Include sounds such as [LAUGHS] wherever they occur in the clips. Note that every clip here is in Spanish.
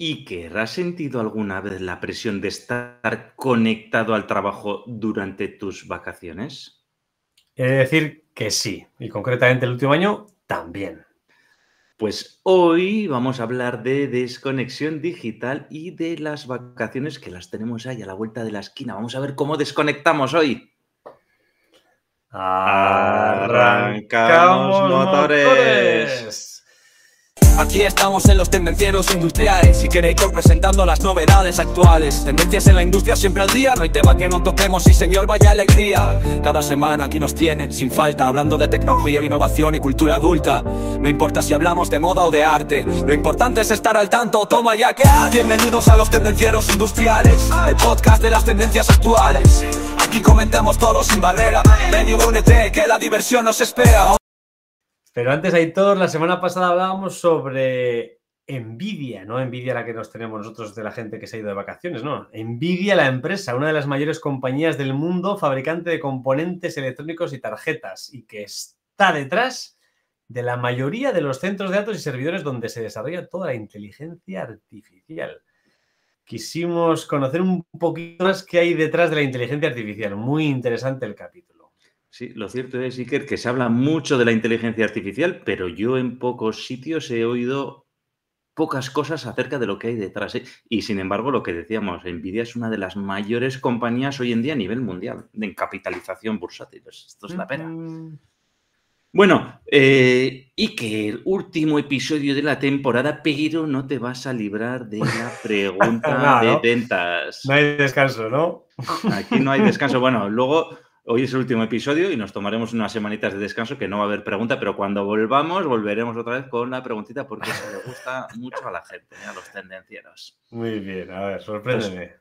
¿Y ¿has sentido alguna vez la presión de estar conectado al trabajo durante tus vacaciones? He de decir que sí, y concretamente el último año también. Pues hoy vamos a hablar de desconexión digital y de las vacaciones que las tenemos ahí a la vuelta de la esquina. Vamos a ver cómo desconectamos hoy. Arrancamos, motores. Aquí estamos en los tendencieros industriales y queréis presentando las novedades actuales Tendencias en la industria siempre al día, no hay tema que no toquemos y señor vaya alegría Cada semana aquí nos tienen sin falta hablando de tecnología, innovación y cultura adulta No importa si hablamos de moda o de arte, lo importante es estar al tanto, toma ya que Bienvenidos a los tendencieros industriales, el podcast de las tendencias actuales Aquí comentamos todo sin barrera, ven y únete que la diversión nos espera pero antes, hay todos, la semana pasada hablábamos sobre envidia, ¿no? Envidia la que nos tenemos nosotros de la gente que se ha ido de vacaciones, ¿no? Envidia la empresa, una de las mayores compañías del mundo, fabricante de componentes electrónicos y tarjetas, y que está detrás de la mayoría de los centros de datos y servidores donde se desarrolla toda la inteligencia artificial. Quisimos conocer un poquito más qué hay detrás de la inteligencia artificial. Muy interesante el capítulo. Sí, lo cierto es, Iker, que se habla mucho de la inteligencia artificial, pero yo en pocos sitios he oído pocas cosas acerca de lo que hay detrás. ¿eh? Y sin embargo, lo que decíamos, Nvidia es una de las mayores compañías hoy en día a nivel mundial en capitalización bursátil. Pues esto es la pena. Bueno, eh, Iker, último episodio de la temporada, pero no te vas a librar de la [LAUGHS] pregunta de ventas. No hay descanso, ¿no? Aquí no hay descanso. Bueno, luego Hoy es el último episodio y nos tomaremos unas semanitas de descanso que no va a haber pregunta, pero cuando volvamos volveremos otra vez con la preguntita porque se le gusta [LAUGHS] mucho a la gente, ¿eh? a los tendencieros. Muy bien, a ver, sorpréndeme. Pues,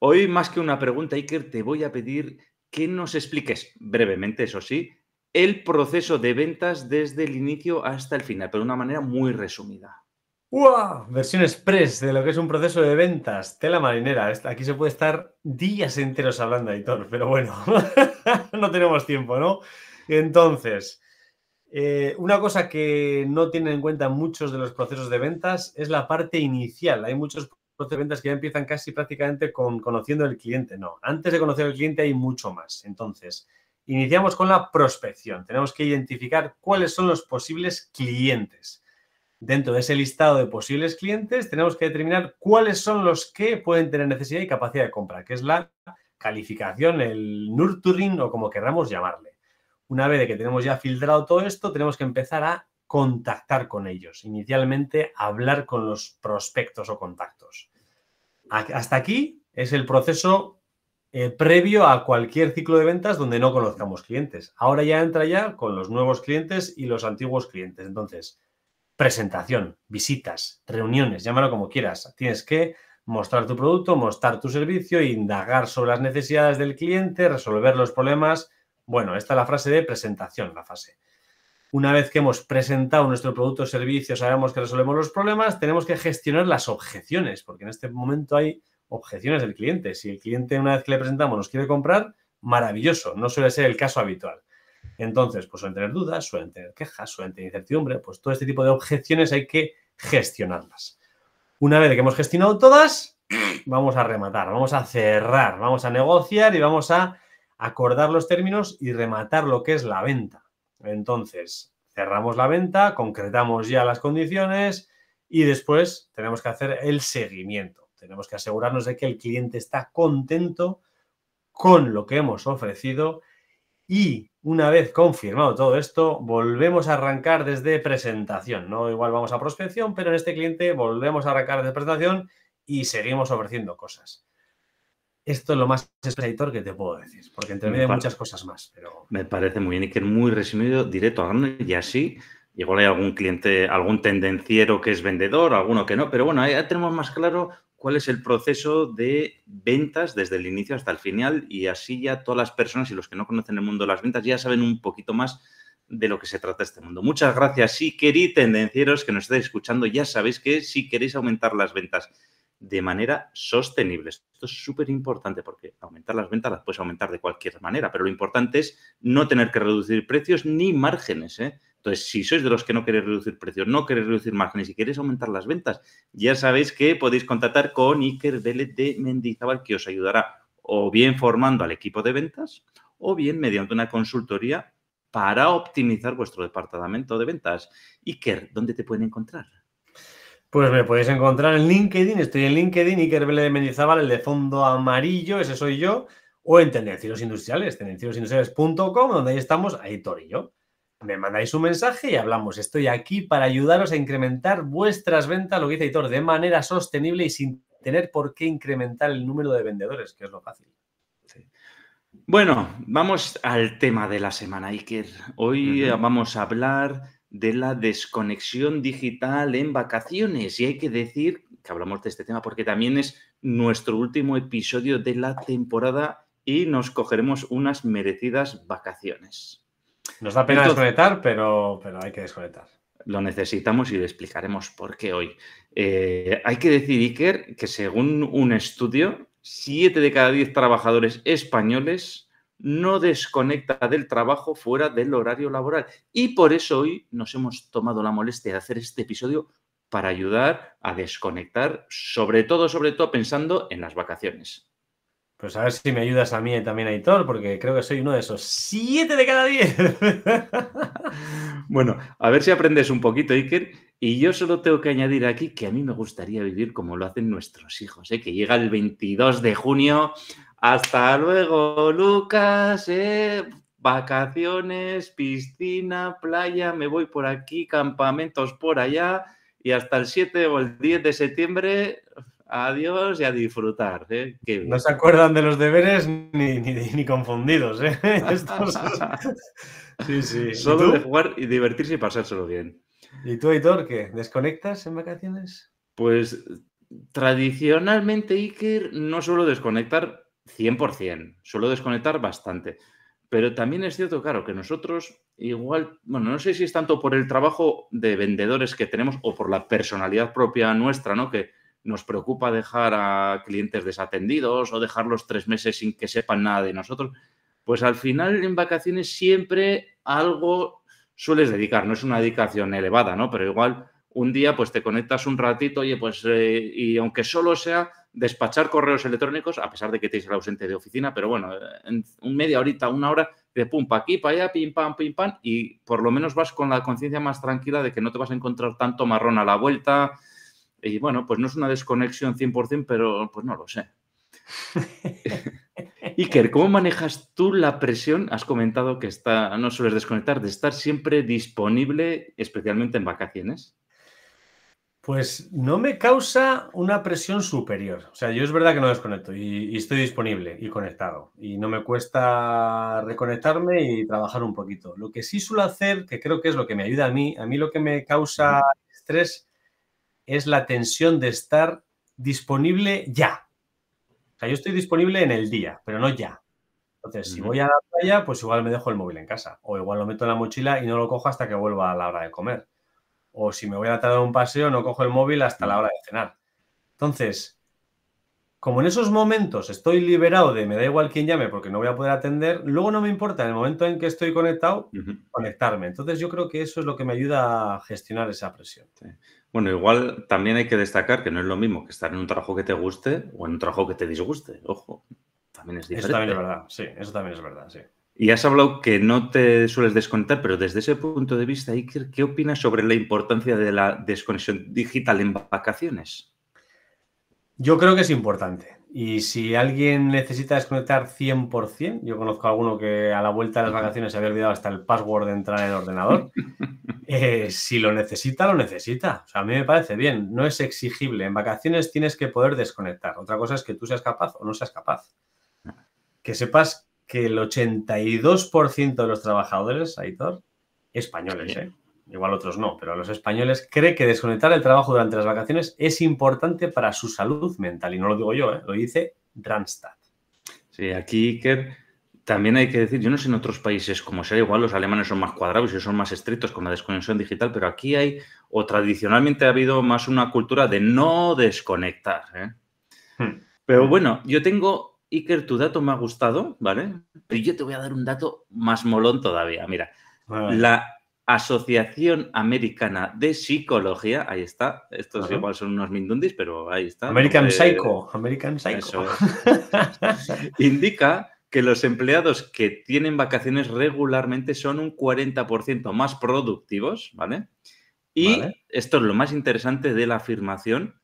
hoy más que una pregunta, Iker, te voy a pedir que nos expliques brevemente, eso sí, el proceso de ventas desde el inicio hasta el final, pero de una manera muy resumida. ¡Wow! Versión express de lo que es un proceso de ventas. Tela marinera. Aquí se puede estar días enteros hablando, editor pero bueno, [LAUGHS] no tenemos tiempo, ¿no? Entonces, eh, una cosa que no tienen en cuenta muchos de los procesos de ventas es la parte inicial. Hay muchos procesos de ventas que ya empiezan casi prácticamente con conociendo el cliente. No, antes de conocer al cliente hay mucho más. Entonces, iniciamos con la prospección. Tenemos que identificar cuáles son los posibles clientes. Dentro de ese listado de posibles clientes, tenemos que determinar cuáles son los que pueden tener necesidad y capacidad de compra, que es la calificación, el nurturing o como queramos llamarle. Una vez que tenemos ya filtrado todo esto, tenemos que empezar a contactar con ellos. Inicialmente, hablar con los prospectos o contactos. Hasta aquí es el proceso eh, previo a cualquier ciclo de ventas donde no conozcamos clientes. Ahora ya entra ya con los nuevos clientes y los antiguos clientes. Entonces, presentación, visitas, reuniones, llámalo como quieras. Tienes que mostrar tu producto, mostrar tu servicio, indagar sobre las necesidades del cliente, resolver los problemas. Bueno, esta es la frase de presentación, la fase. Una vez que hemos presentado nuestro producto o servicio, sabemos que resolvemos los problemas, tenemos que gestionar las objeciones, porque en este momento hay objeciones del cliente. Si el cliente, una vez que le presentamos, nos quiere comprar, maravilloso, no suele ser el caso habitual. Entonces, pues suelen tener dudas, suelen tener quejas, suelen tener incertidumbre, pues todo este tipo de objeciones hay que gestionarlas. Una vez que hemos gestionado todas, vamos a rematar, vamos a cerrar, vamos a negociar y vamos a acordar los términos y rematar lo que es la venta. Entonces, cerramos la venta, concretamos ya las condiciones y después tenemos que hacer el seguimiento. Tenemos que asegurarnos de que el cliente está contento con lo que hemos ofrecido y una vez confirmado todo esto, volvemos a arrancar desde presentación. No igual vamos a prospección, pero en este cliente volvemos a arrancar desde presentación y seguimos ofreciendo cosas. Esto es lo más expeditor que te puedo decir, porque entre muchas cosas más. Pero... Me parece muy bien, es muy resumido, directo a y así. Igual hay algún cliente, algún tendenciero que es vendedor, alguno que no, pero bueno, ya tenemos más claro cuál es el proceso de ventas desde el inicio hasta el final y así ya todas las personas y los que no conocen el mundo de las ventas ya saben un poquito más de lo que se trata este mundo. Muchas gracias, si queréis tendencieros que nos estáis escuchando, ya sabéis que si queréis aumentar las ventas de manera sostenible, esto es súper importante porque aumentar las ventas las puedes aumentar de cualquier manera, pero lo importante es no tener que reducir precios ni márgenes. ¿eh? Entonces, si sois de los que no queréis reducir precios, no queréis reducir márgenes y queréis aumentar las ventas, ya sabéis que podéis contactar con Iker Vélez de Mendizábal, que os ayudará o bien formando al equipo de ventas o bien mediante una consultoría para optimizar vuestro departamento de ventas. Iker, ¿dónde te pueden encontrar? Pues me podéis encontrar en LinkedIn, estoy en LinkedIn, Iker Vélez de Mendizábal, el de fondo amarillo, ese soy yo, o en Tendencios Industriales, tendenciosindustriales.com, donde ahí estamos, ahí Torillo. yo me mandáis un mensaje y hablamos. Estoy aquí para ayudaros a incrementar vuestras ventas, lo que dice Editor, de manera sostenible y sin tener por qué incrementar el número de vendedores, que es lo fácil. Bueno, vamos al tema de la semana, Iker. Hoy vamos a hablar de la desconexión digital en vacaciones. Y hay que decir que hablamos de este tema porque también es nuestro último episodio de la temporada y nos cogeremos unas merecidas vacaciones. Nos da pena desconectar, pero, pero hay que desconectar. Lo necesitamos y le explicaremos por qué hoy. Eh, hay que decir, Iker, que según un estudio, 7 de cada 10 trabajadores españoles no desconecta del trabajo fuera del horario laboral. Y por eso hoy nos hemos tomado la molestia de hacer este episodio para ayudar a desconectar, sobre todo, sobre todo pensando en las vacaciones. Pues a ver si me ayudas a mí y también a Hitor, porque creo que soy uno de esos siete de cada diez. [LAUGHS] bueno, a ver si aprendes un poquito, Iker. Y yo solo tengo que añadir aquí que a mí me gustaría vivir como lo hacen nuestros hijos, ¿eh? que llega el 22 de junio. Hasta luego, Lucas. ¿eh? Vacaciones, piscina, playa, me voy por aquí, campamentos por allá. Y hasta el 7 o el 10 de septiembre Adiós y a disfrutar. ¿eh? No se acuerdan de los deberes ni, confundidos. ¿eh? [LAUGHS] Solo de jugar y divertirse y pasárselo bien. ¿Y tú, Aitor, qué? ¿Desconectas en vacaciones? Pues tradicionalmente, Iker, no suelo desconectar 100%, suelo desconectar bastante. Pero también es cierto, claro, que nosotros igual, bueno, no sé si es tanto por el trabajo de vendedores que tenemos o por la personalidad propia nuestra, ¿no? Que nos preocupa dejar a clientes desatendidos o dejarlos tres meses sin que sepan nada de nosotros, pues al final en vacaciones siempre algo sueles dedicar, no es una dedicación elevada, ¿no? Pero igual un día pues te conectas un ratito, oye, pues eh, y aunque solo sea despachar correos electrónicos, a pesar de que te el ausente de oficina, pero bueno, en media horita, una hora, de pum, pa aquí, pa allá, pim, pam, pim, pam, y por lo menos vas con la conciencia más tranquila de que no te vas a encontrar tanto marrón a la vuelta, y bueno, pues no es una desconexión 100%, pero pues no lo sé. [LAUGHS] Iker, ¿cómo manejas tú la presión? Has comentado que está, no sueles desconectar, de estar siempre disponible, especialmente en vacaciones. Pues no me causa una presión superior. O sea, yo es verdad que no desconecto y, y estoy disponible y conectado. Y no me cuesta reconectarme y trabajar un poquito. Lo que sí suelo hacer, que creo que es lo que me ayuda a mí, a mí lo que me causa estrés es la tensión de estar disponible ya. O sea, yo estoy disponible en el día, pero no ya. Entonces, si voy a la playa, pues igual me dejo el móvil en casa. O igual lo meto en la mochila y no lo cojo hasta que vuelva a la hora de comer. O si me voy a tardar un paseo, no cojo el móvil hasta la mm. hora de cenar. Entonces, como en esos momentos estoy liberado de me da igual quién llame porque no voy a poder atender, luego no me importa en el momento en que estoy conectado, conectarme. Entonces, yo creo que eso es lo que me ayuda a gestionar esa presión. Bueno, igual también hay que destacar que no es lo mismo que estar en un trabajo que te guste o en un trabajo que te disguste. Ojo, también es diferente. Eso también es verdad, sí, eso también es verdad, sí. Y has hablado que no te sueles desconectar, pero desde ese punto de vista, Iker, ¿qué opinas sobre la importancia de la desconexión digital en vacaciones? Yo creo que es importante. Y si alguien necesita desconectar 100%, yo conozco a alguno que a la vuelta de las vacaciones se había olvidado hasta el password de entrar en el ordenador, [LAUGHS] eh, si lo necesita, lo necesita. O sea, a mí me parece bien, no es exigible. En vacaciones tienes que poder desconectar. Otra cosa es que tú seas capaz o no seas capaz. Que sepas que el 82% de los trabajadores, Aitor, españoles, ¿eh? igual otros no, pero a los españoles, cree que desconectar el trabajo durante las vacaciones es importante para su salud mental. Y no lo digo yo, ¿eh? lo dice Randstad. Sí, aquí Iker, también hay que decir, yo no sé en otros países como sea, igual los alemanes son más cuadrados y son más estrictos con la desconexión digital, pero aquí hay, o tradicionalmente ha habido más una cultura de no desconectar. ¿eh? Hmm. Pero bueno, yo tengo, Iker, tu dato me ha gustado, ¿vale? Pero yo te voy a dar un dato más molón todavía. Mira, la, Asociación Americana de Psicología, ahí está, estos igual son unos mindundis, pero ahí está. American eh, Psycho, American Psycho. [LAUGHS] Indica que los empleados que tienen vacaciones regularmente son un 40% más productivos, ¿vale? Y esto es lo más interesante de la afirmación,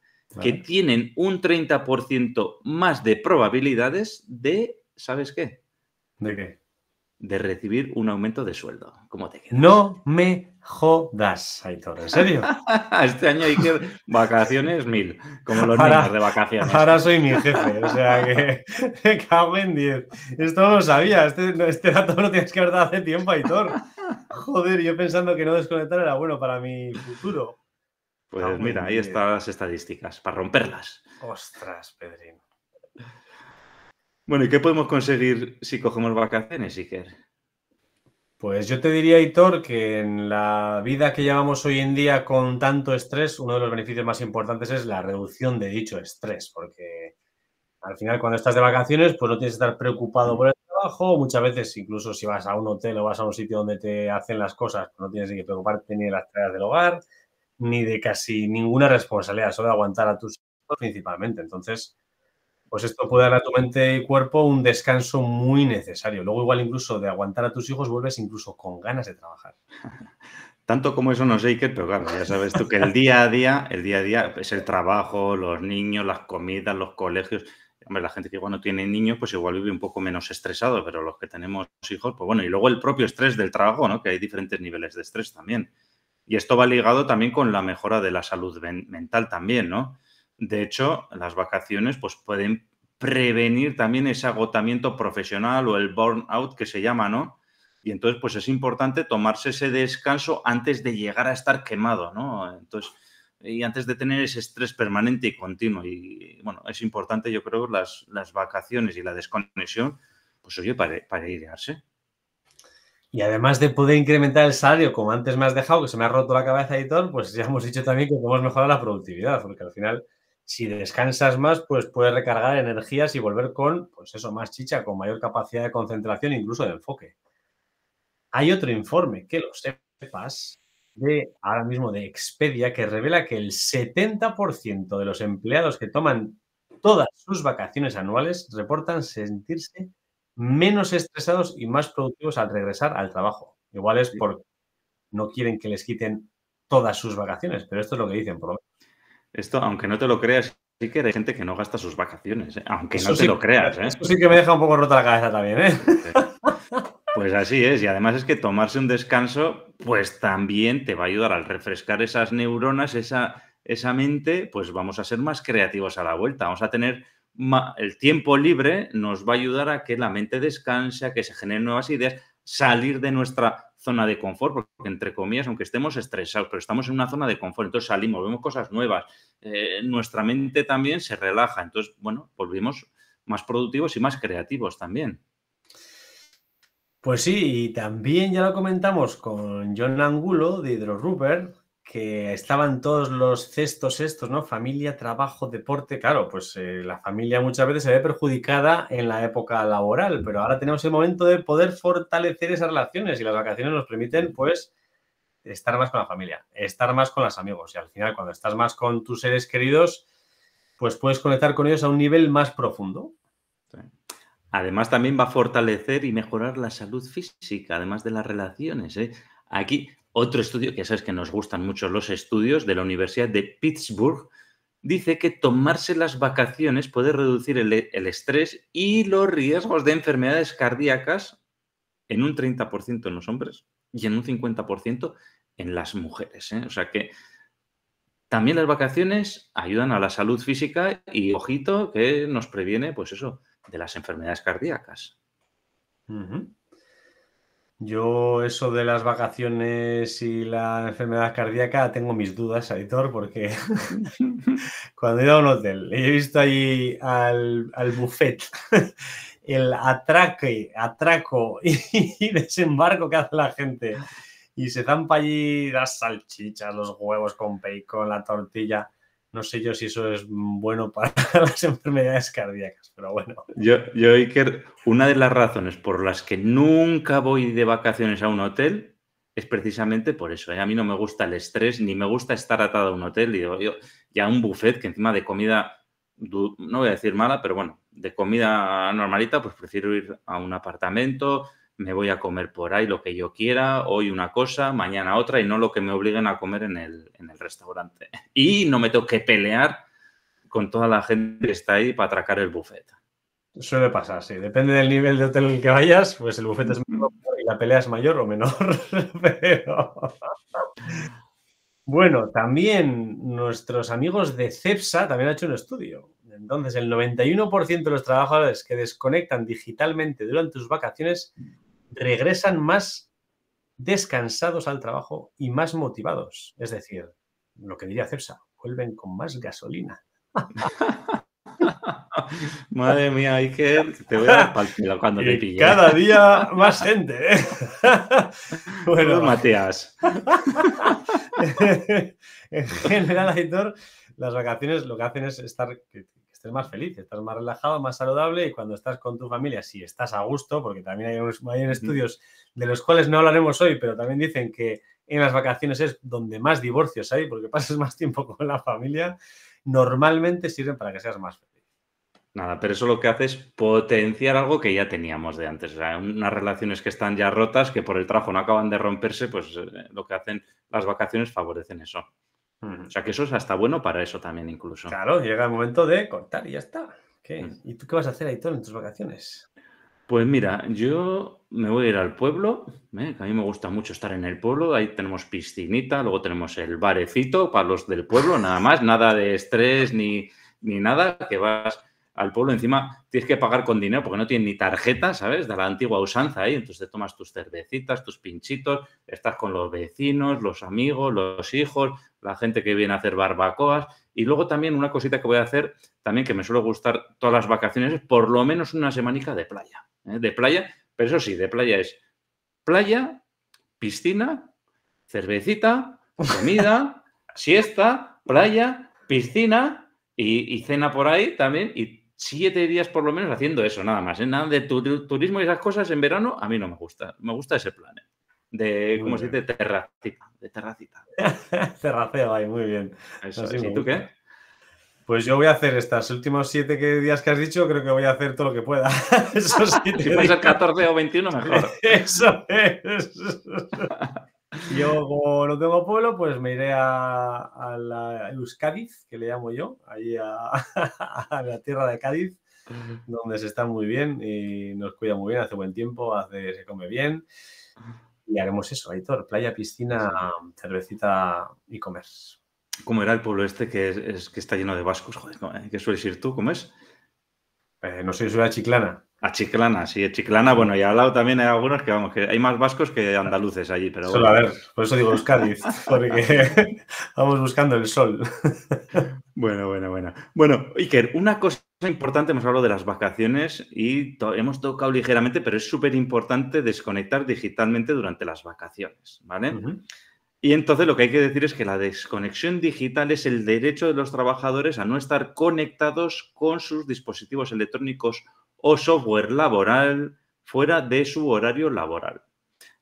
que tienen un 30% más de probabilidades de, ¿sabes qué? ¿De qué? de recibir un aumento de sueldo. ¿Cómo te No me jodas, Aitor, ¿en serio? [LAUGHS] este año hay que vacaciones mil, como los niños de vacaciones. Ahora soy mi jefe, o sea que [LAUGHS] me cago 10. Esto no lo sabía, este, este, dato lo tienes que haber dado hace tiempo, Aitor. Joder, yo pensando que no desconectar era bueno para mi futuro. Pues mira, ahí están las estadísticas, para romperlas. Ostras, Pedrín. Bueno, ¿y qué podemos conseguir si cogemos vacaciones, Iker? Pues yo te diría, Hitor, que en la vida que llevamos hoy en día con tanto estrés, uno de los beneficios más importantes es la reducción de dicho estrés, porque al final cuando estás de vacaciones, pues no tienes que estar preocupado por el trabajo, muchas veces incluso si vas a un hotel o vas a un sitio donde te hacen las cosas, pues no tienes que preocuparte ni de las tareas del hogar, ni de casi ninguna responsabilidad, solo de aguantar a tus hijos principalmente. Entonces, pues esto puede dar a tu mente y cuerpo un descanso muy necesario. Luego igual incluso de aguantar a tus hijos vuelves incluso con ganas de trabajar. [LAUGHS] Tanto como eso no sé, Iker, pero claro, ya sabes tú que el día a día, el día a día es pues el trabajo, los niños, las comidas, los colegios. Hombre, la gente que igual no tiene niños, pues igual vive un poco menos estresado, pero los que tenemos hijos, pues bueno, y luego el propio estrés del trabajo, ¿no? Que hay diferentes niveles de estrés también. Y esto va ligado también con la mejora de la salud mental también, ¿no? De hecho, las vacaciones pues, pueden prevenir también ese agotamiento profesional o el burnout que se llama, ¿no? Y entonces, pues es importante tomarse ese descanso antes de llegar a estar quemado, ¿no? Entonces, y antes de tener ese estrés permanente y continuo. Y bueno, es importante, yo creo, las, las vacaciones y la desconexión, pues oye, para, para idearse. Y además de poder incrementar el salario, como antes me has dejado, que se me ha roto la cabeza, y todo, pues ya hemos dicho también que podemos mejorar la productividad, porque al final si descansas más, pues puedes recargar energías y volver con, pues eso, más chicha, con mayor capacidad de concentración, incluso de enfoque. Hay otro informe que lo sepas de ahora mismo de Expedia que revela que el 70% de los empleados que toman todas sus vacaciones anuales reportan sentirse menos estresados y más productivos al regresar al trabajo. Igual es porque no quieren que les quiten todas sus vacaciones, pero esto es lo que dicen, por lo menos. Esto, aunque no te lo creas, sí que hay gente que no gasta sus vacaciones, ¿eh? aunque no te lo creas. ¿eh? Eso sí que me deja un poco rota la cabeza también. ¿eh? [LAUGHS] Pues así es, y además es que tomarse un descanso, pues también te va a ayudar al refrescar esas neuronas, esa, esa mente, pues vamos a ser más creativos a la vuelta, vamos a tener el tiempo libre, nos va a ayudar a que la mente descanse, que se generen nuevas ideas, salir de nuestra zona de confort, porque entre comillas, aunque estemos estresados, pero estamos en una zona de confort, entonces salimos, vemos cosas nuevas, eh, nuestra mente también se relaja, entonces, bueno, volvemos más productivos y más creativos también. Pues sí, y también ya lo comentamos con John Angulo de Hydro Rupert, que estaban todos los cestos estos, ¿no? Familia, trabajo, deporte. Claro, pues eh, la familia muchas veces se ve perjudicada en la época laboral, pero ahora tenemos el momento de poder fortalecer esas relaciones y las vacaciones nos permiten, pues, estar más con la familia, estar más con los amigos. Y al final, cuando estás más con tus seres queridos, pues puedes conectar con ellos a un nivel más profundo. Además, también va a fortalecer y mejorar la salud física, además de las relaciones. ¿eh? Aquí, otro estudio, que sabes que nos gustan mucho los estudios, de la Universidad de Pittsburgh, dice que tomarse las vacaciones puede reducir el, estrés y los riesgos de enfermedades cardíacas en un 30% en los hombres y en un 50% en las mujeres. ¿eh? O sea que también las vacaciones ayudan a la salud física y, ojito, que nos previene, pues eso, de las enfermedades cardíacas. Yo eso de las vacaciones y la enfermedad cardíaca tengo mis dudas, editor, porque [LAUGHS] cuando he ido a un hotel y he visto allí al, al buffet [LAUGHS] el atraque, atraco [LAUGHS] y desembarco que hace la gente y se zampa allí las salchichas, los huevos con bacon, la tortilla no sé yo si eso es bueno para [LAUGHS] las enfermedades cardíacas, pero bueno. Yo, yo, Iker, una de las razones por las que nunca voy de vacaciones a un hotel es precisamente por eso. ¿eh? A mí no me gusta el estrés, ni me gusta estar atado a un hotel, Y yo, un buffet que encima de comida, no voy a decir mala, pero bueno, de comida normalita, pues prefiero ir a un apartamento, me voy a comer por ahí lo que yo quiera, hoy una cosa, mañana otra, y no lo que me obliguen a comer en el, restaurante. [LAUGHS] Y no me tengo que pelear con toda la gente que está ahí para atracar el buffet. Suele pasar, sí. Depende del nivel de hotel en el que vayas, pues el buffet es mejor y la pelea es mayor o menor. [LAUGHS] Bueno, también nuestros amigos de CEPSA también han hecho un estudio. Entonces, el 91% de los trabajadores que desconectan digitalmente durante sus vacaciones regresan más descansados al trabajo y más motivados. Es decir, lo que diría Cepsa, vuelven con más gasolina. [LAUGHS] Madre mía, Iker, te voy a dar cuando [LAUGHS] te pille. Cada día más gente. ¿eh? [LAUGHS] bueno, Matías. en general, Aitor, las vacaciones lo que hacen es estar, Estás más feliz, estás más relajado, más saludable y cuando estás con tu familia, si estás a gusto, porque también hay, hay estudios de los cuales no hablaremos hoy, pero también dicen que en las vacaciones es donde más divorcios hay porque pasas [LAUGHS] más tiempo con la familia, normalmente sirven para que seas más feliz. Nada, pero eso lo que hace es potenciar algo que ya teníamos de antes. O sea, unas relaciones que están ya rotas, que por el trabajo no acaban de romperse, pues eh, lo que hacen las vacaciones favorecen eso. O sea que eso es hasta bueno para eso también incluso. Claro, llega el momento de cortar y ya está. ¿Y tú qué vas a hacer, ahí todo en tus vacaciones? Pues mira, yo me voy a ir al pueblo, ¿eh? que a mí me gusta mucho estar en el pueblo, ahí tenemos piscinita, luego tenemos el barecito para los del pueblo, nada más, nada de estrés ni, ni nada, que vas al pueblo. Encima tienes que pagar con dinero porque no tienen ni tarjeta, ¿sabes? De la antigua usanza ahí. Entonces te tomas tus cervecitas, tus pinchitos, estás con los vecinos, los amigos, los hijos, la gente que viene a hacer barbacoas. Y luego también una cosita que voy a hacer, también que me suele gustar todas las vacaciones, es por lo menos una semanica de playa. ¿eh? De playa, pero eso sí, de playa es playa, piscina, cervecita, comida, [LAUGHS] siesta, playa, piscina y, y cena por ahí también. Y siete días por lo menos haciendo eso, nada más. ¿eh? Nada de turismo y esas cosas en verano, a mí no me gusta. Me gusta ese plan. ¿eh? De, ¿cómo se dice? Terracita. De terracita. [LAUGHS] Terraceo ahí, muy bien. ¿Y tú qué? Pues yo voy a hacer estas últimos siete días que has dicho, creo que voy a hacer todo lo que pueda. [LAUGHS] si puede 14 o 21, mejor. [LAUGHS] Eso es. Yo, como no tengo pueblo, pues me iré a, a la Euskadiz, que le llamo yo, ahí [LAUGHS] a, la tierra de Cádiz, donde se está muy bien y nos cuida muy bien, hace buen tiempo, hace, se come bien. Y haremos eso, Aitor, playa, piscina, cervecita y comer. ¿Cómo era el pueblo este que, es, que está lleno de vascos? Joder, eh? ¿qué sueles ir tú? ¿Cómo es? Eh, no soy, soy de Chiclana. A Chiclana, sí, Chiclana, bueno, y al lado también hay algunos que vamos, que hay más vascos que andaluces allí, pero bueno. Solo a ver, por eso digo Cádiz, [LAUGHS] porque [LAUGHS] vamos buscando el sol. [LAUGHS] Bueno, bueno, bueno. Bueno, Iker, una cosa importante, hemos hablado de las vacaciones y hemos tocado ligeramente, pero es súper importante desconectar digitalmente durante las vacaciones, ¿vale? Y entonces lo que hay que decir es que la desconexión digital es el derecho de los trabajadores a no estar conectados con sus dispositivos electrónicos o software laboral fuera de su horario laboral.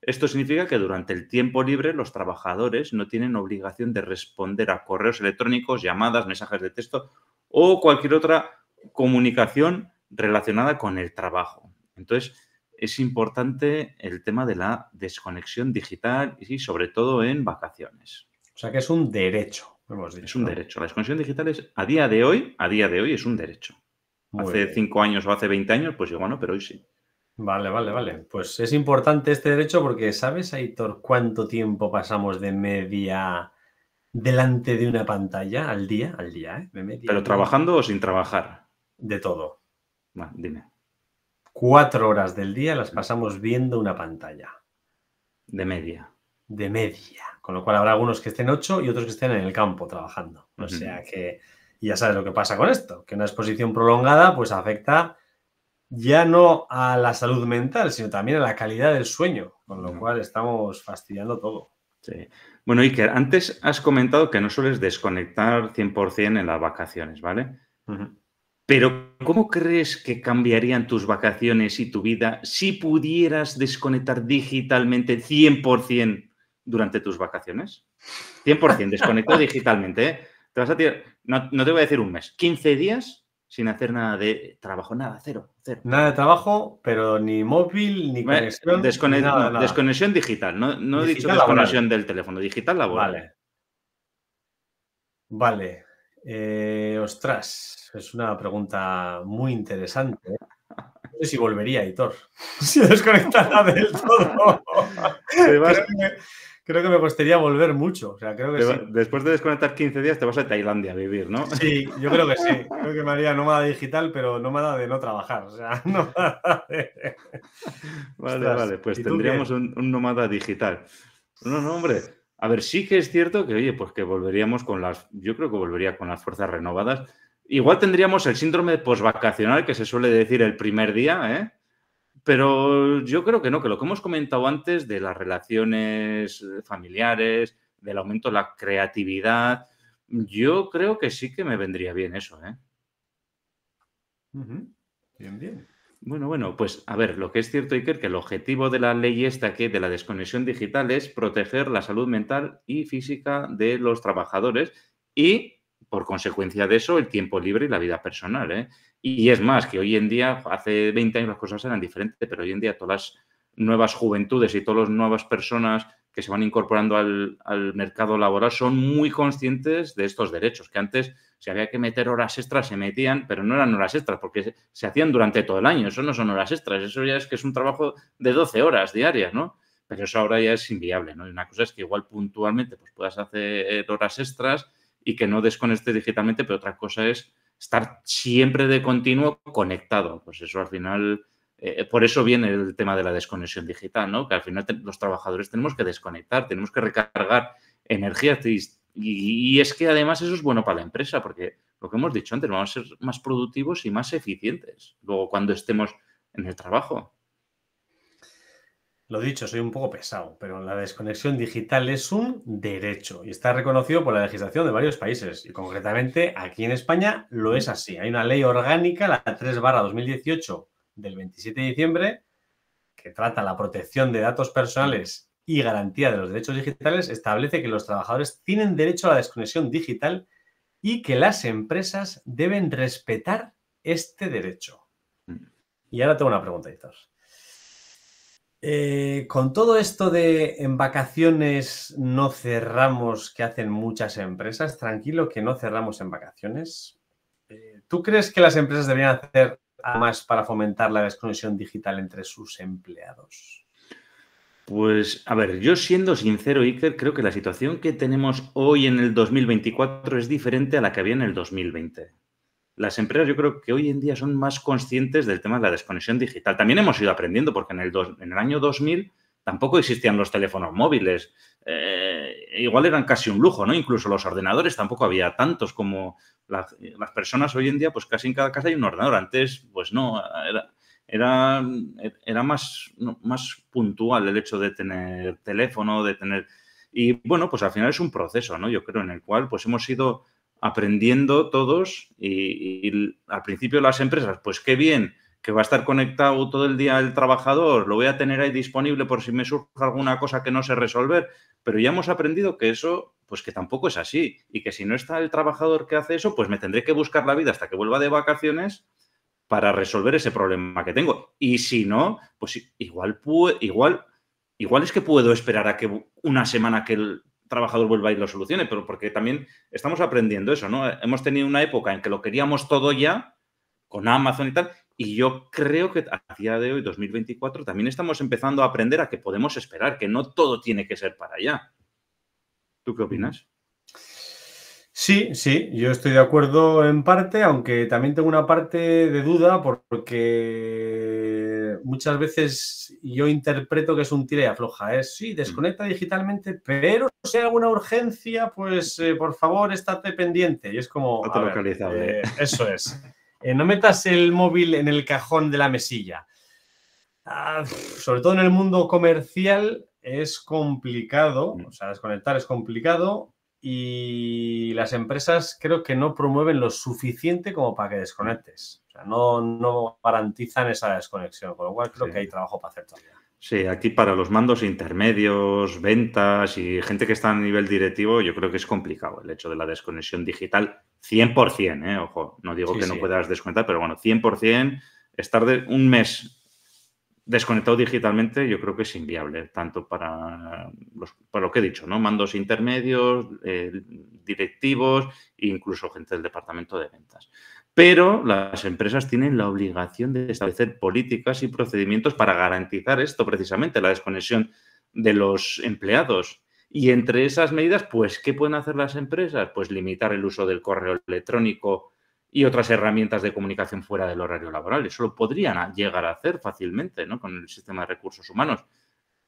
Esto significa que durante el tiempo libre los trabajadores no tienen obligación de responder a correos electrónicos, llamadas, mensajes de texto o cualquier otra comunicación relacionada con el trabajo. Entonces, es importante el tema de la desconexión digital y sobre todo en vacaciones. O sea que es un derecho, Es un derecho. La desconexión digital es, a día de hoy, a día de hoy es un derecho hace 5 cinco años o hace 20 años, pues yo no, pero hoy sí. Vale, vale, vale. Pues es importante este derecho porque, ¿sabes, Aitor, cuánto tiempo pasamos de media delante de una pantalla al día? Al día, ¿eh? ¿Pero trabajando o sin trabajar? De todo. Bueno, dime. Cuatro horas del día las pasamos viendo una pantalla. De media. De media. Con lo cual habrá algunos que estén ocho y otros que estén en el campo trabajando. O sea que y ya sabes lo que pasa con esto, que una exposición prolongada pues afecta ya no a la salud mental, sino también a la calidad del sueño, con lo cual estamos fastidiando todo. Sí. Bueno, Iker, antes has comentado que no sueles desconectar 100% en las vacaciones, ¿vale? Pero ¿cómo crees que cambiarían tus vacaciones y tu vida si pudieras desconectar digitalmente 100% durante tus vacaciones? 100% desconectado [LAUGHS] digitalmente, ¿eh? vas a tirar, no, te voy a decir un mes, 15 días sin hacer nada de trabajo, nada, cero, Nada de trabajo, pero ni móvil, ni conexión. Desconexión digital, no, no he dicho desconexión del teléfono, digital laboral. Vale. Vale. Eh, ostras, es una pregunta muy interesante. No sé si volvería, Hitor, [LAUGHS] si desconectara del todo. [LAUGHS] creo que me costaría volver mucho. O sea, creo que sí. Después de desconectar 15 días te vas a Tailandia a vivir, ¿no? Sí, yo creo que sí. [LAUGHS] Creo que me haría nómada digital, pero nómada de no trabajar. O sea, [LAUGHS] [LAUGHS] Vale, vale, pues tendríamos un, nómada digital. No, no, hombre. A ver, sí que es cierto que, oye, pues que volveríamos con las, yo creo que volvería con las fuerzas renovadas. Igual tendríamos el síndrome posvacacional que se suele decir el primer día, ¿eh? Pero yo creo que no, que lo que hemos comentado antes de las relaciones eh, familiares, del aumento de la creatividad, yo creo que sí que me vendría bien eso, ¿eh? Bien, bien. Bueno, bueno, pues a ver, lo que es cierto, Iker, que el objetivo de la ley esta que de la desconexión digital es proteger la salud mental y física de los trabajadores y por consecuencia de eso, el tiempo libre y la vida personal. ¿eh? Y es más, que hoy en día, hace 20 años las cosas eran diferentes, pero hoy en día todas las nuevas juventudes y todas las nuevas personas que se van incorporando al, mercado laboral son muy conscientes de estos derechos, que antes si había que meter horas extras se metían, pero no eran horas extras porque se, hacían durante todo el año, eso no son horas extras, eso ya es que es un trabajo de 12 horas diarias, ¿no? Pero eso ahora ya es inviable, ¿no? Y una cosa es que igual puntualmente pues, puedas hacer horas extras, y que no desconecte digitalmente, pero otra cosa es estar siempre de continuo conectado. Pues eso al final, eh, por eso viene el tema de la desconexión digital, ¿no? Que al final los trabajadores tenemos que desconectar, tenemos que recargar energía y, es que además eso es bueno para la empresa, porque lo que hemos dicho antes, vamos a ser más productivos y más eficientes luego cuando estemos en el trabajo. Lo dicho, soy un poco pesado, pero la desconexión digital es un derecho y está reconocido por la legislación de varios países. Y concretamente aquí en España lo es así. Hay una ley orgánica, la 3 barra 2018 del 27 de diciembre, que trata la protección de datos personales y garantía de los derechos digitales, establece que los trabajadores tienen derecho a la desconexión digital y que las empresas deben respetar este derecho. Mm. Y ahora tengo una pregunta, Héctor. Eh, con todo esto de en vacaciones no cerramos que hacen muchas empresas, tranquilo que no cerramos en vacaciones. Eh, ¿Tú crees que las empresas deberían hacer más para fomentar la desconexión digital entre sus empleados? Pues, a ver, yo siendo sincero, Iker, creo que la situación que tenemos hoy en el 2024 es diferente a la que había en el 2020 las empresas yo creo que hoy en día son más conscientes del tema de la desconexión digital. También hemos ido aprendiendo, porque en el, en el año 2000 tampoco existían los teléfonos móviles. Eh, igual eran casi un lujo, ¿no? Incluso los ordenadores tampoco había tantos como las, personas hoy en día, pues casi en cada casa hay un ordenador. Antes, pues no, era, era, más, más puntual el hecho de tener teléfono, de tener... Y bueno, pues al final es un proceso, ¿no? Yo creo en el cual pues hemos ido aprendiendo todos y, al principio las empresas, pues qué bien que va a estar conectado todo el día el trabajador, lo voy a tener ahí disponible por si me surge alguna cosa que no sé resolver, pero ya hemos aprendido que eso, pues que tampoco es así y que si no está el trabajador que hace eso, pues me tendré que buscar la vida hasta que vuelva de vacaciones para resolver ese problema que tengo. Y si no, pues igual, igual, igual es que puedo esperar a que una semana que el trabajador vuelva y lo solucione, pero porque también estamos aprendiendo eso, ¿no? Hemos tenido una época en que lo queríamos todo ya, con Amazon y tal, y yo creo que a día de hoy, 2024, también estamos empezando a aprender a que podemos esperar, que no todo tiene que ser para allá. ¿Tú qué opinas? Sí, sí, yo estoy de acuerdo en parte, aunque también tengo una parte de duda porque muchas veces yo interpreto que es un tire y afloja. Es, sí, mm. desconecta digitalmente, pero si hay alguna urgencia, pues eh, por favor, estate pendiente. Y es como... Eh, eso es. Eh, no metas el móvil en el cajón de la mesilla. Ah, sobre todo en el mundo comercial es complicado, mm. o sea, desconectar es complicado y las empresas creo que no promueven lo suficiente como para que desconectes. O sea, no, no garantizan esa desconexión, con lo cual creo que hay trabajo para hacer todavía. Sí, aquí para los mandos intermedios, ventas y gente que está a nivel directivo, yo creo que es complicado el hecho de la desconexión digital. 100%, ¿eh? ojo, no digo que no puedas desconectar, pero bueno, 100%, estar de un mes desconectado digitalmente yo creo que es inviable, tanto para, lo que he dicho, ¿no? Mandos intermedios, eh, directivos incluso gente del departamento de ventas. Pero las empresas tienen la obligación de establecer políticas y procedimientos para garantizar esto, precisamente, la desconexión de los empleados. Y entre esas medidas, pues, ¿qué pueden hacer las empresas? Pues limitar el uso del correo electrónico y otras herramientas de comunicación fuera del horario laboral. Eso lo podrían llegar a hacer fácilmente ¿no? con el sistema de recursos humanos.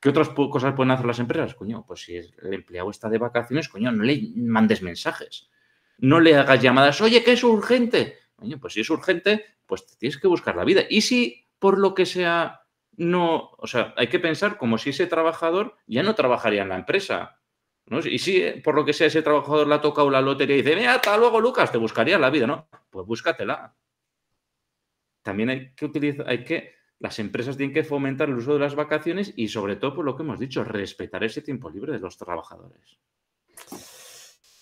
¿Qué otras cosas pueden hacer las empresas? Coño, pues si el empleado está de vacaciones, coño, no le mandes mensajes. No le hagas llamadas, oye, que es urgente. Coño, pues si es urgente, pues tienes que buscar la vida. Y si por lo que sea no, o sea, hay que pensar como si ese trabajador ya no trabajaría en la empresa, y si ¿eh? por lo que sea ese trabajador la toca tocado la lotería y dice, mira, hasta luego Lucas, te buscaría la vida, ¿no? Pues búscatela. También hay que utilizar, hay que, las empresas tienen que fomentar el uso de las vacaciones y sobre todo, por lo que hemos dicho, respetar ese tiempo libre de los trabajadores.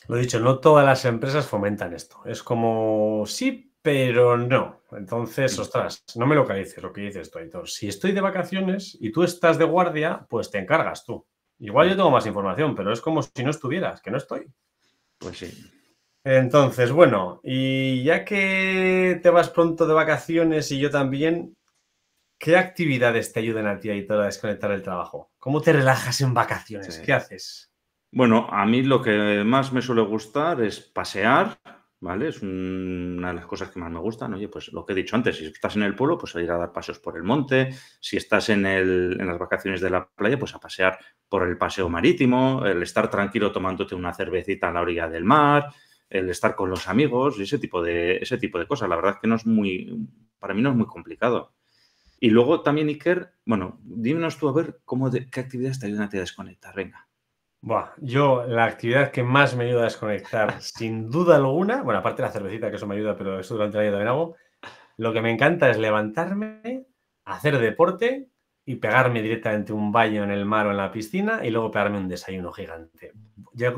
Lo dicho, no todas las empresas fomentan esto. Es como, sí, pero no. Entonces, mm. ostras, no me localices lo que dices tú, Aitor. Si estoy de vacaciones y tú estás de guardia, pues te encargas tú. Igual yo tengo más información, pero es como si no estuvieras, que no estoy. Pues sí. Entonces, bueno, y ya que te vas pronto de vacaciones y yo también, ¿qué actividades te ayudan a ti, Aitor, a desconectar el trabajo? ¿Cómo te relajas en vacaciones? ¿Qué haces? Bueno, a mí lo que más me suele gustar es pasear, ¿vale? Es una de las cosas que más me gustan. Oye, pues lo que he dicho antes, si estás en el pueblo, pues a ir a dar pasos por el monte. Si estás en, en las vacaciones de la playa, pues a pasear por el paseo marítimo, el estar tranquilo tomándote una cervecita en la orilla del mar, el estar con los amigos y ese tipo de, ese tipo de cosas. La verdad es que no es muy, para mí no es muy complicado. Y luego también, Iker, bueno, dinos tú a ver cómo de, qué actividades te ayudan a desconectar. Venga. Buah, yo la actividad que más me ayuda a desconectar, [LAUGHS] sin duda alguna, bueno, aparte de la cervecita, que eso me ayuda, pero eso durante el año también hago, lo que me encanta es levantarme, hacer deporte, y pegarme directamente un baño en el mar o en la piscina y luego pegarme un desayuno gigante.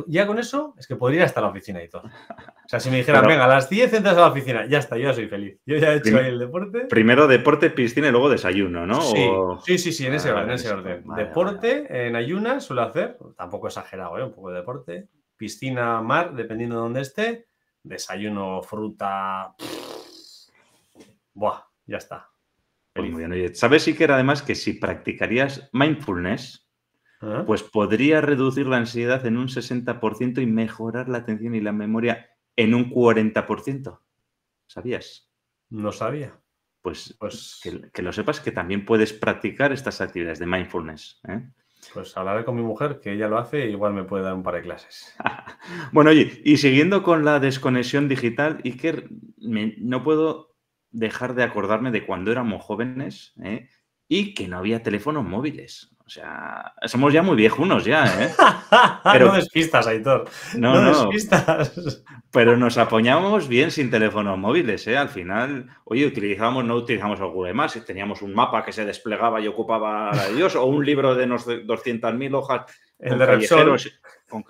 Ya, con eso es que podría ir hasta la oficina y todo. O sea, si me dijeran, venga, a las 10 entras a la oficina, ya está, yo ya soy feliz. Yo ya he hecho ahí el deporte. Primero deporte, piscina y luego desayuno, ¿no? Sí, sí, sí, en ese, ah, orden. deporte en ayunas suelo hacer, tampoco exagerado, ¿eh? un poco de deporte. Piscina, mar, dependiendo de dónde esté. Desayuno, fruta. buah, ya está. Pues ¿sabes, Iker, además que si practicarías mindfulness, ah. pues podría reducir la ansiedad en un 60% y mejorar la atención y la memoria en un 40%? ¿Sabías? No sabía. Pues, pues Que, lo sepas que también puedes practicar estas actividades de mindfulness. ¿eh? Pues hablaré con mi mujer, que ella lo hace, e igual me puede dar un par de clases. [LAUGHS] bueno, oye, y siguiendo con la desconexión digital, Iker, no puedo dejar de acordarme de cuando éramos jóvenes ¿eh? y que no había teléfonos móviles. O sea, somos ya muy viejunos ya, ¿eh? [LAUGHS] Pero... no despistas, Aitor. No, no, despistas. Pero nos apoyamos bien sin teléfonos móviles, ¿eh? Al final, oye, utilizamos, no utilizamos algo Google Maps, teníamos un mapa que se desplegaba y ocupaba a Dios, o un libro de 200.000 hojas el de callejeros,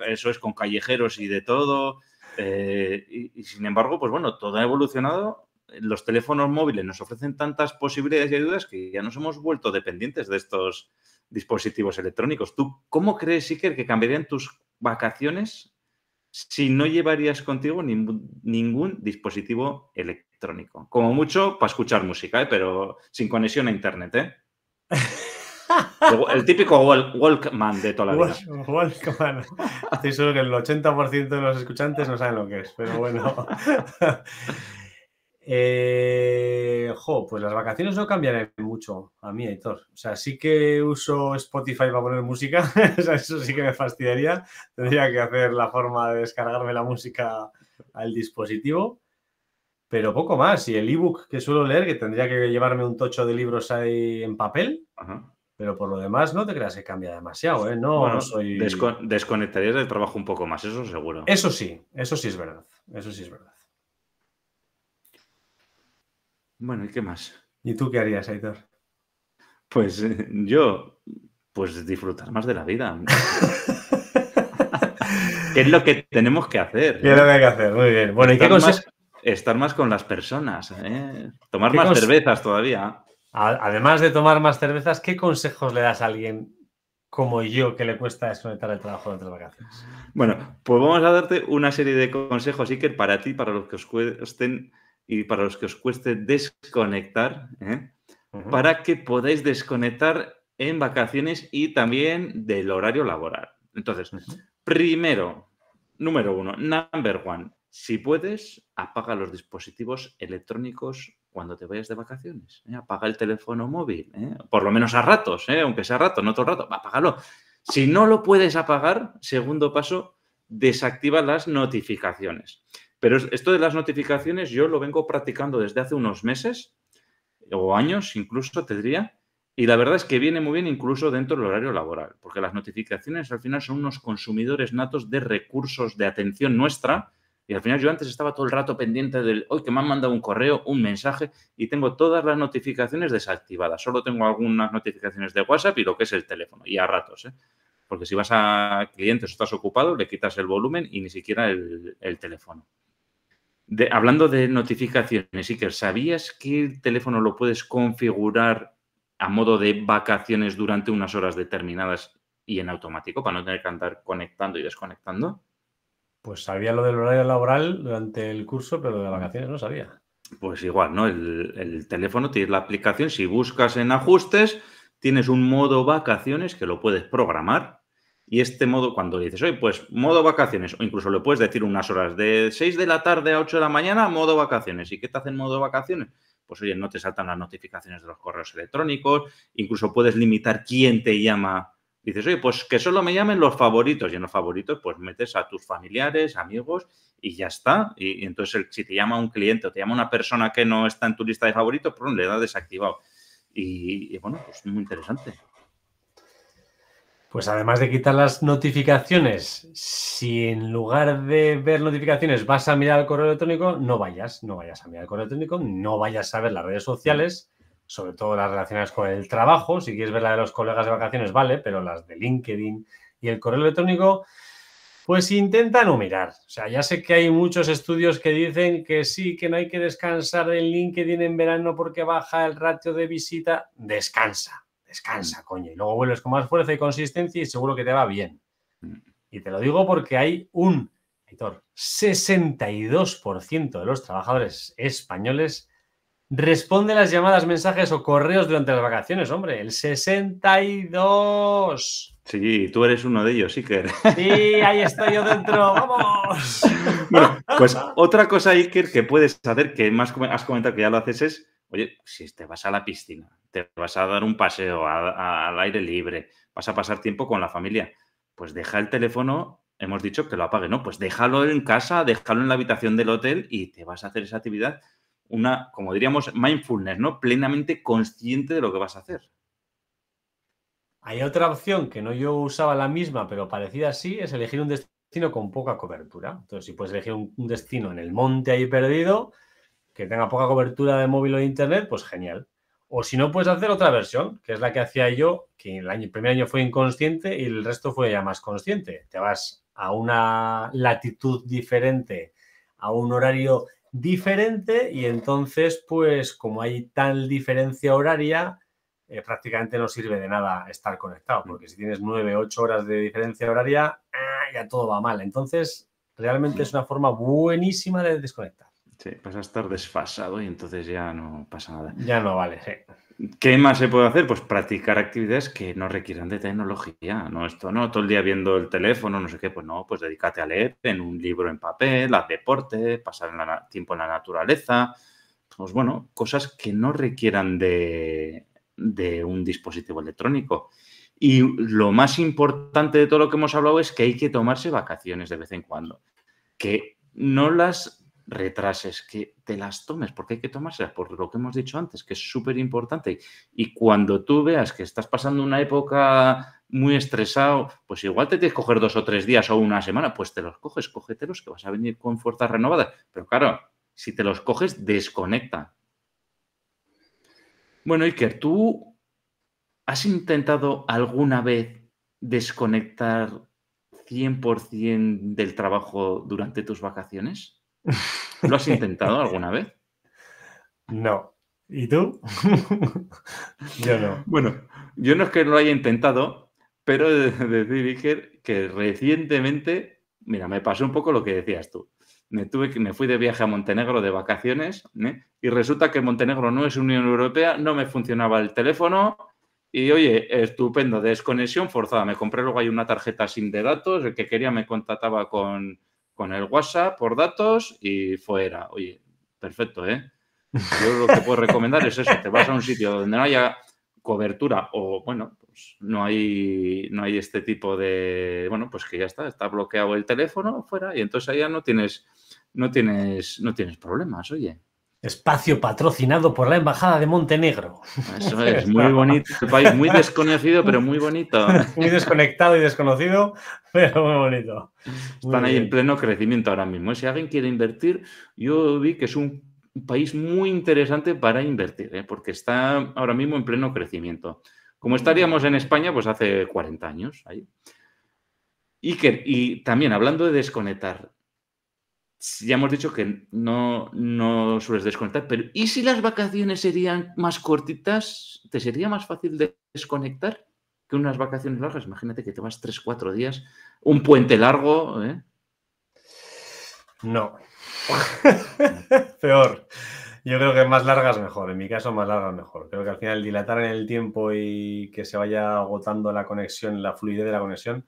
eso es, con callejeros y de todo. Eh, y sin embargo, pues bueno, todo ha evolucionado los teléfonos móviles nos ofrecen tantas posibilidades y ayudas que ya nos hemos vuelto dependientes de estos dispositivos electrónicos. ¿Tú cómo crees, Iker, que cambiarían tus vacaciones si no llevarías contigo ningún, dispositivo electrónico? Como mucho para escuchar música, ¿eh? pero sin conexión a Internet. ¿eh? [LAUGHS] El típico Walkman de toda la vida. Walkman. Estoy que el 80% de los escuchantes no saben lo que es, pero bueno. Eh, jo, pues las vacaciones no cambian mucho a mí, Héctor. O sea, sí que uso Spotify para poner música. [LAUGHS] eso sí que me fastidiaría. Tendría que hacer la forma de descargarme la música al dispositivo. Pero poco más. Y el ebook que suelo leer, que tendría que llevarme un tocho de libros ahí en papel. Pero por lo demás, no te creas que cambia demasiado, ¿eh? No, soy. desconectarías del trabajo un poco más, eso seguro. Eso sí, eso sí es verdad. Eso sí es verdad. Bueno, ¿y qué más? ¿Y tú qué harías, Aitor? Pues eh, yo, pues disfrutar más de la vida. [LAUGHS] es lo que tenemos que hacer? ¿Qué es lo que hay que hacer? Muy bien. Bueno, ¿y qué más, Estar más con las personas, ¿eh? tomar más cervezas todavía. Además de tomar más cervezas, ¿qué consejos le das a alguien como yo que le cuesta desconectar el trabajo de las vacaciones? Bueno, pues vamos a darte una serie de consejos, Iker, para ti, para los que os estén y para los que os cueste desconectar, ¿eh? para que podáis desconectar en vacaciones y también del horario laboral. Entonces, primero, número uno, number one, si puedes, apaga los dispositivos electrónicos cuando te vayas de vacaciones. ¿eh? Apaga el teléfono móvil, ¿eh? por lo menos a ratos, aunque sea rato, no todo el rato, apágalo. Si no lo puedes apagar, segundo paso, desactiva las notificaciones. Pero esto de las notificaciones yo lo vengo practicando desde hace unos meses o años incluso, tendría. Y la verdad es que viene muy bien incluso dentro del horario laboral, porque las notificaciones al final son unos consumidores natos de recursos de atención nuestra. Y al final yo antes estaba todo el rato pendiente del, hoy que me han mandado un correo, un mensaje, y tengo todas las notificaciones desactivadas. Solo tengo algunas notificaciones de WhatsApp y lo que es el teléfono, y a ratos. ¿eh? Porque si vas a clientes o estás ocupado, le quitas el volumen y ni siquiera el teléfono hablando de notificaciones, Iker, ¿sabías que el teléfono lo puedes configurar a modo de vacaciones durante unas horas determinadas y en automático para no tener que andar conectando y desconectando? Pues sabía lo del horario laboral durante el curso, pero de vacaciones no sabía. Pues igual, ¿no? el teléfono tiene la aplicación, si buscas en ajustes, tienes un modo vacaciones que lo puedes programar y este modo, cuando dices, oye, pues modo vacaciones, o incluso le puedes decir unas horas de 6 de la tarde a 8 de la mañana, modo vacaciones. ¿Y qué te hacen modo vacaciones? Pues oye, no te saltan las notificaciones de los correos electrónicos, incluso puedes limitar quién te llama. Dices, oye, pues que solo me llamen los favoritos. Y en los favoritos, pues metes a tus familiares, amigos, y ya está. Y, entonces, si te llama un cliente o te llama una persona que no está en tu lista de favoritos, pues, le da desactivado. Y, y bueno, pues muy interesante. Pues además de quitar las notificaciones, si en lugar de ver notificaciones vas a mirar el correo electrónico, no vayas, no vayas a mirar el correo electrónico, no vayas a ver las redes sociales, sobre todo las relacionadas con el trabajo. Si quieres ver la de los colegas de vacaciones, vale, pero las de LinkedIn y el correo electrónico, pues intenta no mirar. O sea, ya sé que hay muchos estudios que dicen que sí, que no hay que descansar en LinkedIn en verano porque baja el ratio de visita. Descansa. Descansa, mm. coño. Y luego vuelves con más fuerza y consistencia y seguro que te va bien. Mm. Y te lo digo porque hay un, Aitor, 62% de los trabajadores españoles responde las llamadas, mensajes o correos durante las vacaciones, hombre, el 62. Sí, tú eres uno de ellos, Iker. Sí, ahí estoy yo dentro, vamos. [LAUGHS] pues otra cosa, Iker, que puedes hacer, que más has comentado que ya lo haces, es Oye, si te vas a la piscina, te vas a dar un paseo al aire libre, vas a pasar tiempo con la familia, pues deja el teléfono, hemos dicho que lo apague, ¿no? Pues déjalo en casa, déjalo en la habitación del hotel y te vas a hacer esa actividad, una, como diríamos, mindfulness, ¿no? Plenamente consciente de lo que vas a hacer. Hay otra opción que no yo usaba la misma, pero parecida así, es elegir un destino con poca cobertura. Entonces, si puedes elegir un destino en el monte ahí perdido, que tenga poca cobertura de móvil o de internet, pues genial. O si no, puedes hacer otra versión, que es la que hacía yo, que el, año, primer año fue inconsciente y el resto fue ya más consciente. Te vas a una latitud diferente, a un horario diferente y entonces, pues como hay tal diferencia horaria, eh, prácticamente no sirve de nada estar conectado, mm. porque si tienes 9, ocho horas de diferencia horaria, ah, ya todo va mal. Entonces, realmente es una forma buenísima de desconectar. Sí, pasa a estar desfasado y entonces ya no pasa nada. Ya no vale, sí. ¿Qué más se puede hacer? Pues practicar actividades que no requieran de tecnología, ¿no? Esto, ¿no? Todo el día viendo el teléfono, no sé qué, pues no, pues dedícate a leer en un libro en papel, haz deporte, pasar tiempo en la naturaleza, pues bueno, cosas que no requieran de, de un dispositivo electrónico. Y lo más importante de todo lo que hemos hablado es que hay que tomarse vacaciones de vez en cuando, que no las retrases, que te las tomes, porque hay que tomárselas por lo que hemos dicho antes, que es súper importante. Y cuando tú veas que estás pasando una época muy estresado, pues igual te tienes que coger dos o tres días o una semana, pues te los coges, cógetelos, que vas a venir con fuerzas renovadas. Pero claro, si te los coges, desconecta. Bueno, Iker, ¿tú has intentado alguna vez desconectar 100% del trabajo durante tus vacaciones? ¿Lo has intentado alguna vez? [LAUGHS] No. ¿Y tú? [LAUGHS] yo no. Bueno, yo no es que lo haya intentado, pero decir, Iker, que recientemente, mira, me pasó un poco lo que decías tú. Me, tuve, me fui de viaje a Montenegro de vacaciones ¿eh? y resulta que Montenegro no es Unión Europea, no me funcionaba el teléfono, y oye, estupendo, desconexión forzada. Me compré luego ahí una tarjeta sin de datos, el que quería me contactaba con con el WhatsApp por datos y fuera. Oye, perfecto, ¿eh? Yo lo que puedo recomendar es eso, te vas a un sitio donde no haya cobertura o, bueno, pues no hay, no hay este tipo de, bueno, pues que ya está, está bloqueado el teléfono fuera y entonces ya no tienes, no tienes, no tienes problemas, oye. Espacio patrocinado por la Embajada de Montenegro. Eso es, muy [LAUGHS] bonito. Un este país muy desconocido, pero muy bonito. Muy desconectado y desconocido, pero muy bonito. Están ahí en pleno crecimiento ahora mismo. Si alguien quiere invertir, yo vi que es un país muy interesante para invertir, ¿eh? porque está ahora mismo en pleno crecimiento. Como estaríamos en España, pues hace 40 años. Ahí. y también hablando de desconectar, ya hemos dicho que no, sueles desconectar, pero ¿y si las vacaciones serían más cortitas? ¿Te sería más fácil desconectar que unas vacaciones largas? Imagínate que te vas 3, 4 días, un puente largo. ¿eh? No. [LAUGHS] Peor. Yo creo que más largas mejor, en mi caso más largas mejor. Creo que al final dilatar en el tiempo y que se vaya agotando la conexión, la fluidez de la conexión,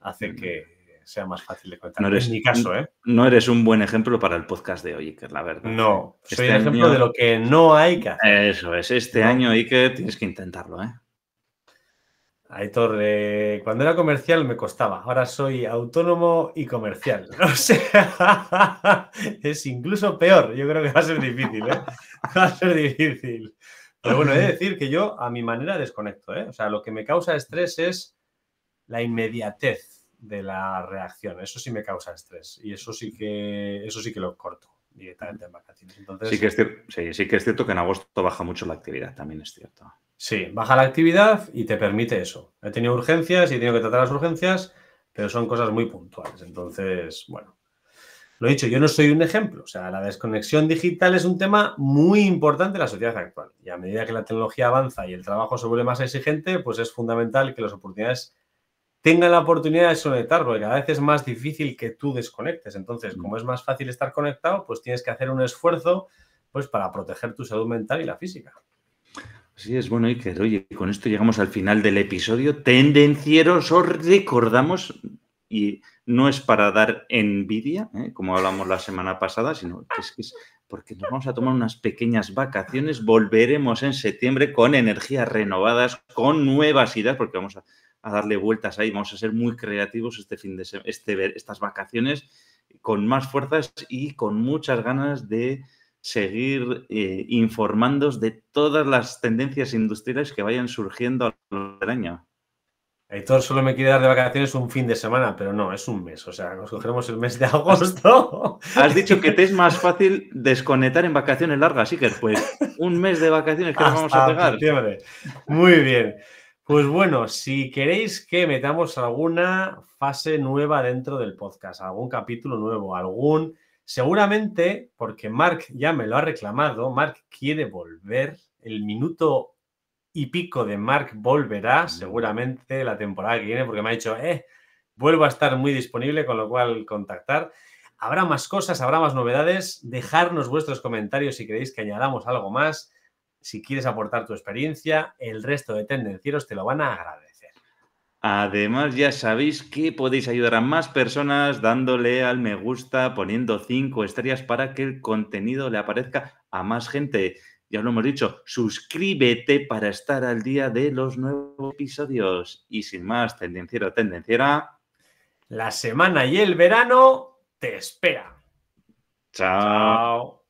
hace que, sea más fácil de conectar. No eres, mi caso, ¿eh? No eres un buen ejemplo para el podcast de hoy, que la verdad. No, este soy el ejemplo de lo que no hay que hacer. Eso es, este año año, que, tienes que intentarlo, ¿eh? Aitor, eh, cuando era comercial me costaba, ahora soy autónomo y comercial. [LAUGHS] O sea, [LAUGHS] es incluso peor, yo creo que va a ser difícil, ¿eh? [LAUGHS] Va a ser difícil. Pero bueno, he de decir que yo a mi manera desconecto, ¿eh? O sea, lo que me causa estrés es la inmediatez de la reacción. Eso sí me causa estrés y eso sí que, eso sí que lo corto directamente en vacaciones. sí, que es cierto, sí, sí que es cierto que en agosto baja mucho la actividad, también es cierto. Sí, baja la actividad y te permite eso. He tenido urgencias y he tenido que tratar las urgencias, pero son cosas muy puntuales. Entonces, bueno, lo dicho, yo no soy un ejemplo. O sea, la desconexión digital es un tema muy importante en la sociedad actual. Y a medida que la tecnología avanza y el trabajo se vuelve más exigente, pues es fundamental que las oportunidades tenga la oportunidad de desconectar, porque cada vez es más difícil que tú desconectes. Entonces, mm. como es más fácil estar conectado, pues tienes que hacer un esfuerzo pues, para proteger tu salud mental y la física. Sí, es, bueno, Iker, oye, con esto llegamos al final del episodio. Tendencieros, os recordamos, y no es para dar envidia, ¿eh? como hablamos la semana pasada, sino es, que es porque nos vamos a tomar unas pequeñas vacaciones, volveremos en septiembre con energías renovadas, con nuevas ideas, porque vamos a a darle vueltas ahí. Vamos a ser muy creativos este fin de este, estas vacaciones con más fuerzas y con muchas ganas de seguir eh, informándos de todas las tendencias industriales que vayan surgiendo a lo largo del año. Héctor, solo me quiere dar de vacaciones un fin de semana, pero no, es un mes. O sea, nos cogeremos el mes de agosto. Has dicho que te es más fácil desconectar en vacaciones largas, Iker. Pues un mes de vacaciones que nos vamos a pegar. Muy bien. Pues bueno, si queréis que metamos alguna fase nueva dentro del podcast, algún capítulo nuevo, algún... Seguramente, porque Mark ya me lo ha reclamado, Mark quiere volver, el minuto y pico de Mark volverá seguramente la temporada que viene, porque me ha dicho, eh, vuelvo a estar muy disponible, con lo cual contactar. Habrá más cosas, habrá más novedades, dejarnos vuestros comentarios si queréis que añadamos algo más si quieres aportar tu experiencia, el resto de tendencieros te lo van a agradecer. Además, ya sabéis que podéis ayudar a más personas dándole al me gusta, poniendo cinco estrellas para que el contenido le aparezca a más gente. Ya lo hemos dicho, suscríbete para estar al día de los nuevos episodios. Y sin más, tendenciero, tendenciera. La semana y el verano te espera. Chao.